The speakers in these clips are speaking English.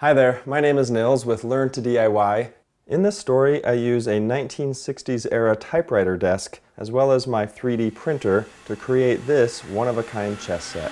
Hi there, my name is Nils with Learn to DIY. In this story, I use a 1960s era typewriter desk as well as my 3D printer to create this one-of-a-kind chess set.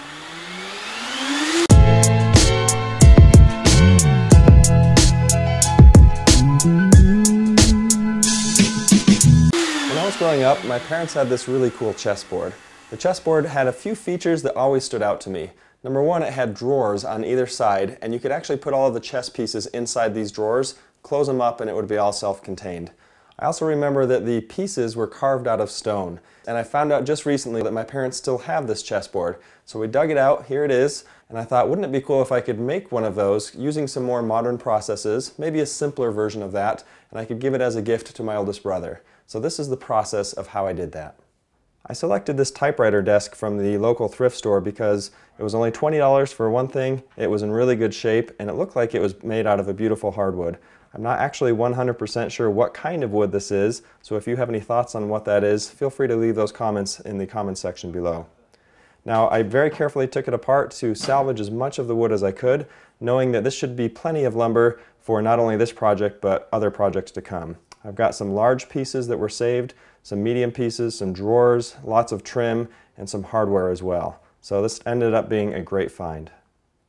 When I was growing up, my parents had this really cool chessboard. The chessboard had a few features that always stood out to me. Number one, it had drawers on either side, and you could actually put all of the chess pieces inside these drawers, close them up, and it would be all self-contained. I also remember that the pieces were carved out of stone, and I found out just recently that my parents still have this chessboard. So we dug it out, here it is, and I thought, wouldn't it be cool if I could make one of those using some more modern processes, maybe a simpler version of that, and I could give it as a gift to my oldest brother. So this is the process of how I did that. I selected this typewriter desk from the local thrift store because it was only $20 for one thing, it was in really good shape, and it looked like it was made out of a beautiful hardwood. I'm not actually 100% sure what kind of wood this is, so if you have any thoughts on what that is, feel free to leave those comments in the comments section below. Now, I very carefully took it apart to salvage as much of the wood as I could, knowing that this should be plenty of lumber for not only this project, but other projects to come. I've got some large pieces that were saved some medium pieces, some drawers, lots of trim, and some hardware as well. So this ended up being a great find.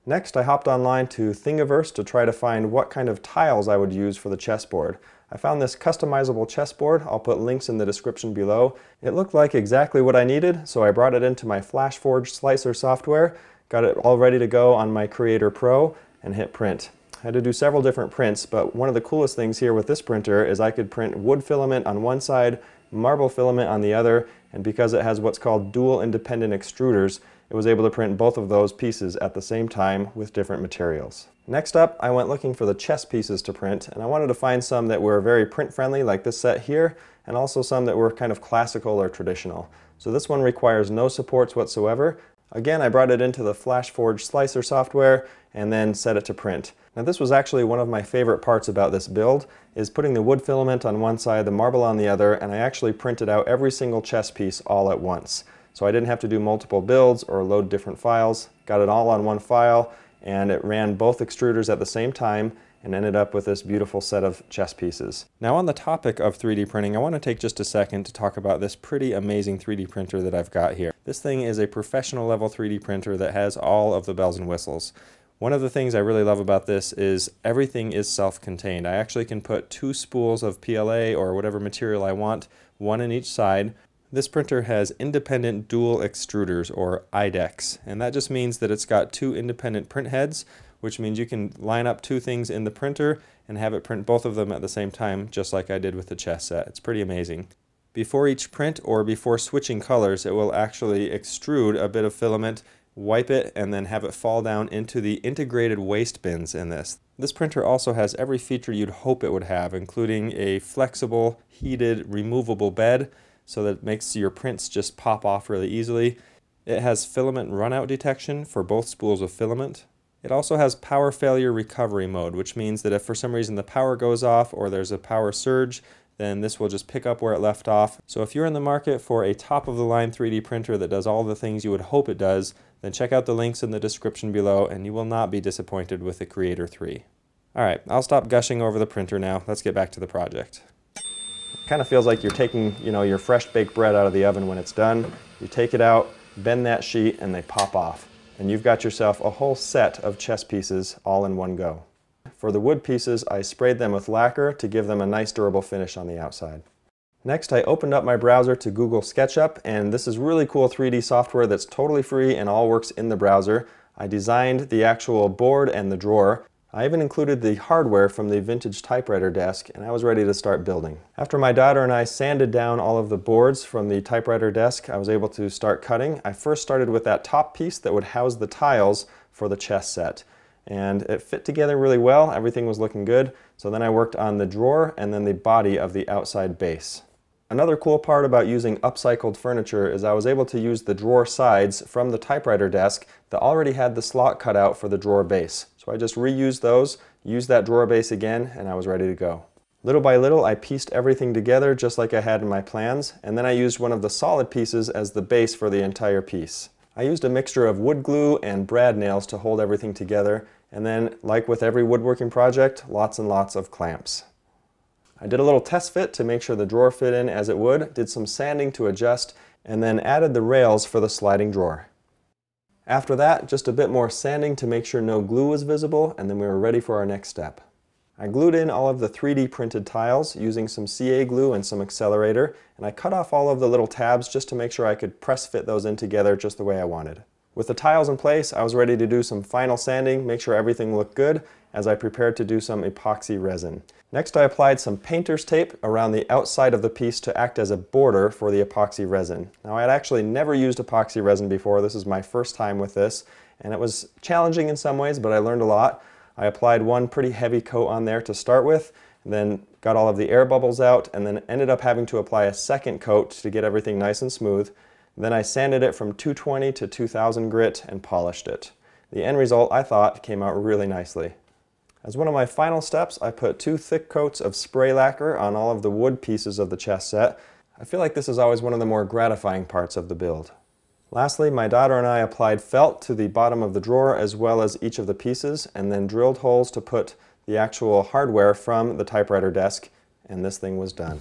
Next, I hopped online to Thingiverse to try to find what kind of tiles I would use for the chessboard. I found this customizable chessboard. I'll put links in the description below. It looked like exactly what I needed, so I brought it into my FlashForge Slicer software, got it all ready to go on my Creator Pro, and hit print. I had to do several different prints, but one of the coolest things here with this printer is I could print wood filament on one side marble filament on the other, and because it has what's called dual independent extruders, it was able to print both of those pieces at the same time with different materials. Next up, I went looking for the chess pieces to print, and I wanted to find some that were very print friendly, like this set here, and also some that were kind of classical or traditional. So this one requires no supports whatsoever. Again, I brought it into the FlashForge slicer software, and then set it to print. Now this was actually one of my favorite parts about this build, is putting the wood filament on one side, the marble on the other, and I actually printed out every single chess piece all at once. So I didn't have to do multiple builds or load different files, got it all on one file, and it ran both extruders at the same time, and ended up with this beautiful set of chess pieces. Now on the topic of 3D printing, I want to take just a second to talk about this pretty amazing 3D printer that I've got here. This thing is a professional level 3D printer that has all of the bells and whistles. One of the things I really love about this is everything is self-contained. I actually can put two spools of PLA or whatever material I want, one in each side. This printer has independent dual extruders or IDEX, and that just means that it's got two independent print heads, which means you can line up two things in the printer and have it print both of them at the same time, just like I did with the chess set. It's pretty amazing. Before each print or before switching colors, it will actually extrude a bit of filament wipe it, and then have it fall down into the integrated waste bins in this. This printer also has every feature you'd hope it would have, including a flexible, heated, removable bed, so that it makes your prints just pop off really easily. It has filament runout detection for both spools of filament. It also has power failure recovery mode, which means that if for some reason the power goes off or there's a power surge, then this will just pick up where it left off. So if you're in the market for a top of the line 3D printer that does all the things you would hope it does, then check out the links in the description below and you will not be disappointed with the Creator 3. Alright, I'll stop gushing over the printer now. Let's get back to the project. It kind of feels like you're taking, you know, your fresh baked bread out of the oven when it's done. You take it out, bend that sheet, and they pop off. And you've got yourself a whole set of chess pieces all in one go. For the wood pieces, I sprayed them with lacquer to give them a nice durable finish on the outside. Next, I opened up my browser to Google SketchUp, and this is really cool 3D software that's totally free and all works in the browser. I designed the actual board and the drawer. I even included the hardware from the vintage typewriter desk, and I was ready to start building. After my daughter and I sanded down all of the boards from the typewriter desk, I was able to start cutting. I first started with that top piece that would house the tiles for the chess set and it fit together really well. Everything was looking good. So then I worked on the drawer and then the body of the outside base. Another cool part about using upcycled furniture is I was able to use the drawer sides from the typewriter desk that already had the slot cut out for the drawer base. So I just reused those, used that drawer base again, and I was ready to go. Little by little, I pieced everything together just like I had in my plans, and then I used one of the solid pieces as the base for the entire piece. I used a mixture of wood glue and brad nails to hold everything together, and then, like with every woodworking project, lots and lots of clamps. I did a little test fit to make sure the drawer fit in as it would, did some sanding to adjust, and then added the rails for the sliding drawer. After that, just a bit more sanding to make sure no glue was visible, and then we were ready for our next step. I glued in all of the 3D printed tiles using some CA glue and some accelerator, and I cut off all of the little tabs just to make sure I could press fit those in together just the way I wanted. With the tiles in place, I was ready to do some final sanding, make sure everything looked good as I prepared to do some epoxy resin. Next I applied some painter's tape around the outside of the piece to act as a border for the epoxy resin. Now I had actually never used epoxy resin before, this is my first time with this, and it was challenging in some ways, but I learned a lot. I applied one pretty heavy coat on there to start with, then got all of the air bubbles out, and then ended up having to apply a second coat to get everything nice and smooth, then I sanded it from 220 to 2000 grit and polished it. The end result, I thought, came out really nicely. As one of my final steps, I put two thick coats of spray lacquer on all of the wood pieces of the chess set. I feel like this is always one of the more gratifying parts of the build. Lastly, my daughter and I applied felt to the bottom of the drawer as well as each of the pieces and then drilled holes to put the actual hardware from the typewriter desk and this thing was done.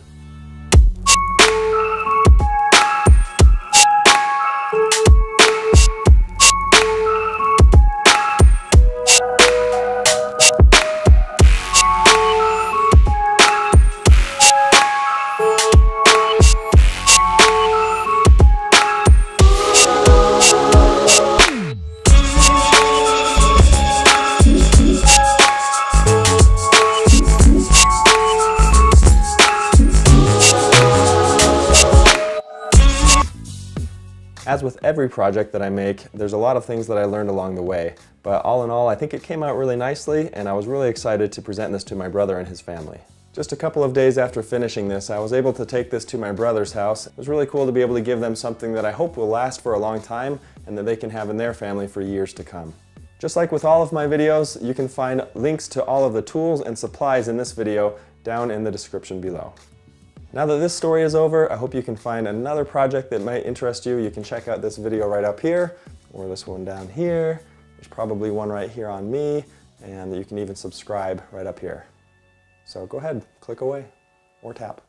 As with every project that I make, there's a lot of things that I learned along the way, but all in all, I think it came out really nicely, and I was really excited to present this to my brother and his family. Just a couple of days after finishing this, I was able to take this to my brother's house. It was really cool to be able to give them something that I hope will last for a long time and that they can have in their family for years to come. Just like with all of my videos, you can find links to all of the tools and supplies in this video down in the description below. Now that this story is over, I hope you can find another project that might interest you. You can check out this video right up here, or this one down here. There's probably one right here on me, and you can even subscribe right up here. So go ahead, click away, or tap.